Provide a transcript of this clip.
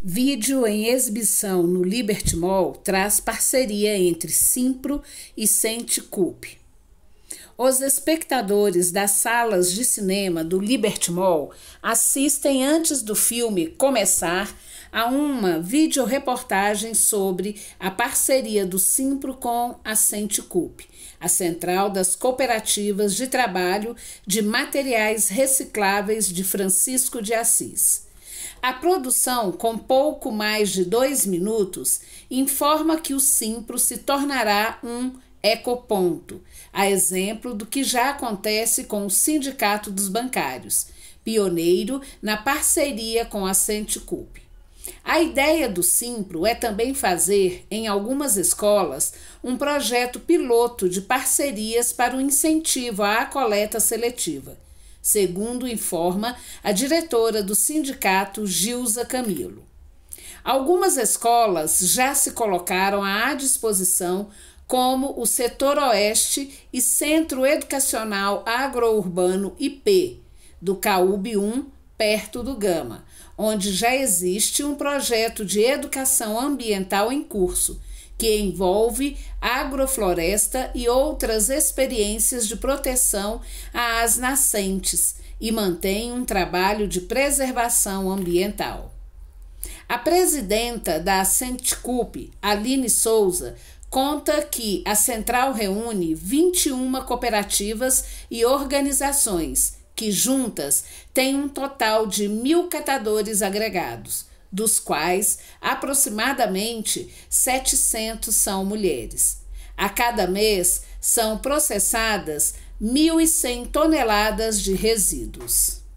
Vídeo em exibição no Liberty Mall traz parceria entre Simpro e Sente Coupe. Os espectadores das salas de cinema do Liberty Mall assistem antes do filme começar a uma videoreportagem sobre a parceria do Simpro com a Senticup, a Central das Cooperativas de Trabalho de Materiais Recicláveis de Francisco de Assis. A produção, com pouco mais de dois minutos, informa que o simpro se tornará um ecoponto, a exemplo do que já acontece com o Sindicato dos Bancários, pioneiro na parceria com a Centicoup. A ideia do Simpro é também fazer, em algumas escolas, um projeto piloto de parcerias para o incentivo à coleta seletiva segundo informa a diretora do sindicato Gilza Camilo. Algumas escolas já se colocaram à disposição, como o Setor Oeste e Centro Educacional Agrourbano IP, do CAUB 1, perto do Gama, onde já existe um projeto de educação ambiental em curso que envolve agrofloresta e outras experiências de proteção às nascentes e mantém um trabalho de preservação ambiental. A presidenta da Centcup, Aline Souza, conta que a central reúne 21 cooperativas e organizações que juntas têm um total de mil catadores agregados dos quais aproximadamente 700 são mulheres. A cada mês são processadas 1.100 toneladas de resíduos.